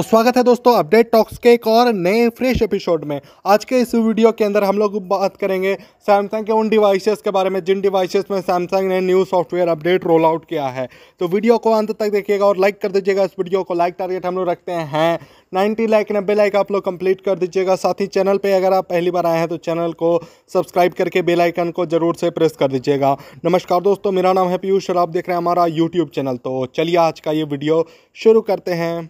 तो स्वागत है दोस्तों अपडेट टॉक्स के एक और नए फ्रेश एपिसोड में आज के इस वीडियो के अंदर हम लोग बात करेंगे सैमसंग के उन डिवाइसेस के बारे में जिन डिवाइसेस में सैमसंग ने new software update roll out किया है तो वीडियो को अंत तक देखिएगा और लाइक कर दीजिएगा इस वीडियो को लाइक टारगेट हम लोग रखते हैं नाइन्टी लाइक नब्बे लाइक आप लोग कंप्लीट कर दीजिएगा साथ ही चैनल पर अगर आप पहली बार आए हैं तो चैनल को सब्सक्राइब करके बेलाइकन को जरूर से प्रेस कर दीजिएगा नमस्कार दोस्तों मेरा नाम है पीयूष और आप देख रहे हैं हमारा यूट्यूब चैनल तो चलिए आज का ये वीडियो शुरू करते हैं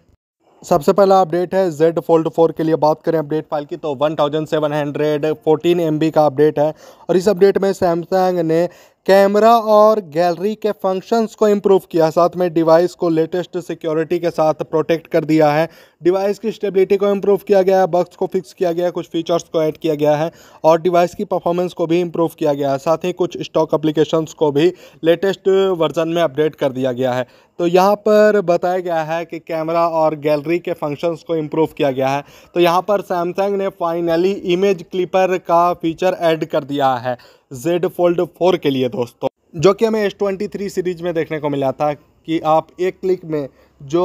सबसे पहला अपडेट है Z Fold 4 के लिए बात करें अपडेट फाइल की तो 1714 थाउजेंड का अपडेट है और इस अपडेट में सैमसंग ने कैमरा और गैलरी के फंक्शंस को इम्प्रूव किया साथ में डिवाइस को लेटेस्ट सिक्योरिटी के साथ प्रोटेक्ट कर दिया है डिवाइस की स्टेबिलिटी को इम्प्रूव किया गया है बक्स को फिक्स किया गया है कुछ फीचर्स को ऐड किया गया है और डिवाइस की परफॉर्मेंस को भी इम्प्रूव किया गया है साथ ही कुछ स्टॉक अप्लीकेशंस को भी लेटेस्ट वर्जन में अपडेट कर दिया गया है तो यहाँ पर बताया गया है कि कैमरा और गैलरी के फंक्शंस को इम्प्रूव किया गया है तो यहाँ पर सैमसंग ने फाइनली इमेज क्लिपर का फीचर ऐड कर दिया है Z Fold 4 के लिए दोस्तों जो कि हमें S23 सीरीज में देखने को मिला था कि आप एक क्लिक में जो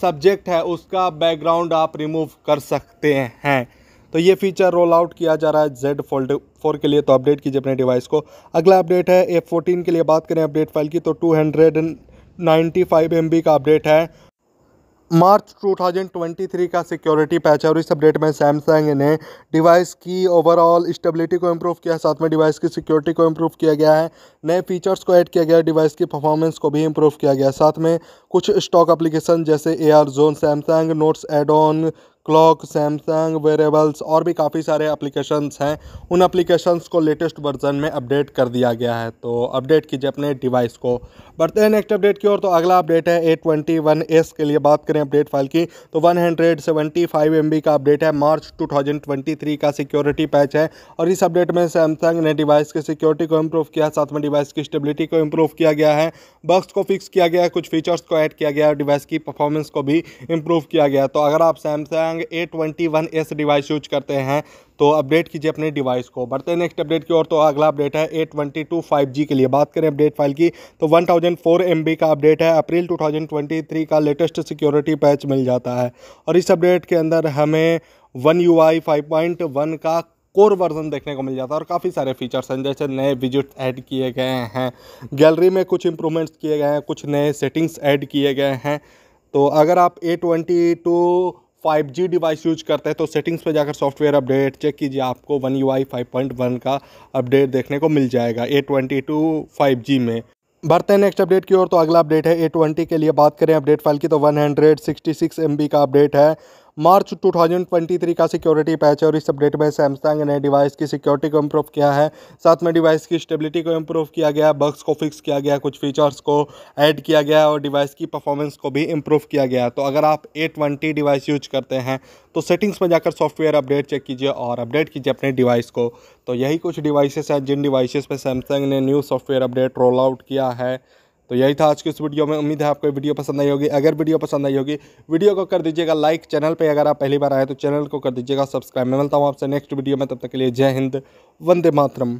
सब्जेक्ट है उसका बैकग्राउंड आप रिमूव कर सकते हैं तो ये फीचर रोल आउट किया जा रहा है Z Fold 4 के लिए तो अपडेट कीजिए अपने डिवाइस को अगला अपडेट है F14 के लिए बात करें अपडेट फाइल की तो 295 एमबी का अपडेट है मार्च 2023 का सिक्योरिटी पैच है और इस अपडेट में सैमसंग ने डिवाइस की ओवरऑल स्टेबिलिटी को इम्प्रूव किया है साथ में डिवाइस की सिक्योरिटी को इम्प्रूव किया गया है नए फीचर्स को ऐड किया गया है डिवाइस की परफॉर्मेंस को भी इम्प्रूव किया गया साथ में कुछ स्टॉक एप्लीकेशन जैसे A R zone Samsung notes add on clock Samsung wearables और भी काफ़ी सारे एप्लीकेशंस हैं उन एप्लीकेशंस को लेटेस्ट वर्जन में अपडेट कर दिया गया है तो अपडेट कीजिए अपने डिवाइस को बढ़ते हैं नेक्स्ट अपडेट की ओर तो अगला अपडेट है ए ट्वेंटी वन एस के लिए बात करें अपडेट फाइल की तो one hundred seventy five M B का अपडेट है March two thousand twenty three का सिक्योरिटी पैच है और इस अपडेट में सैमसंग ने डिवाइस की सिक्योरिटी को इम्प्रूव किया साथ में डिवाइस की स्टेबिलिटी को इम्प्रूव किया गया है बक्स को फिक्स किया गया कुछ फीचर्स को ऐड किया गया डिवाइस की परफॉर्मेंस को भी इम्प्रूव किया गया तो अगर आप Samsung Samsung A twenty one S device use करते हैं तो अपडेट कीजिए अपने डिवाइस को बढ़ते हैं नेक्स्ट अपडेट की ओर तो अगला अपडेट है A twenty two five G के लिए बात करें अपडेट फाइल की तो one thousand four M B का अपडेट है April two thousand twenty three का लेटेस्ट सिक्योरिटी पैच मिल जाता है और इस अपडेट के अंदर हमें one U I five point one का कोर वर्जन देखने को मिल जाता है और काफ़ी सारे फीचर्स हैं जैसे नए विजिट्स ऐड किए गए हैं गैलरी में कुछ इंप्रूवमेंट्स किए गए हैं कुछ नए सेटिंग्स ऐड किए गए हैं तो अगर आप A twenty two 5G device use करते हैं तो सेटिंग्स पे जाकर सॉफ्टवेयर अपडेट चेक कीजिए आपको one U I five point one का अपडेट देखने को मिल जाएगा A twenty two five G में बढ़ते हैं नेक्स्ट अपडेट की ओर तो अगला अपडेट है ए ट्वेंटी के लिए बात करें अपडेट फाइल की तो one hundred sixty six M B का अपडेट है मार्च 2023 का सिक्योरिटी पैच है और इस अपडेट में सैमसंग ने डिवाइस की सिक्योरिटी को इम्प्रूव किया है साथ में डिवाइस की स्टेबिलिटी को इम्प्रूव किया गया बग्स को फिक्स किया गया कुछ फीचर्स को ऐड किया गया और डिवाइस की परफॉर्मेंस को भी इम्प्रूव किया गया तो अगर आप ए डिवाइस यूज करते हैं तो सेटिंग्स में जाकर सॉफ्टवेयर अपडेट चेक कीजिए और अपडेट कीजिए अपने डिवाइस को तो यही कुछ डिवाइसेस हैं जिन डिवाइसेस पे सैमसंग ने new software update roll out किया है तो यही था आज की इस वीडियो में उम्मीद है आपको वीडियो पसंद आई होगी अगर वीडियो पसंद आई होगी वीडियो को कर दीजिएगा लाइक चैनल पर अगर आप पहली बार आए तो चैनल को कर दीजिएगा सब्सक्राइब मैं मिलता हूँ आपसे नेक्स्ट वीडियो में तब तक के लिए जय हिंद वंदे मातरम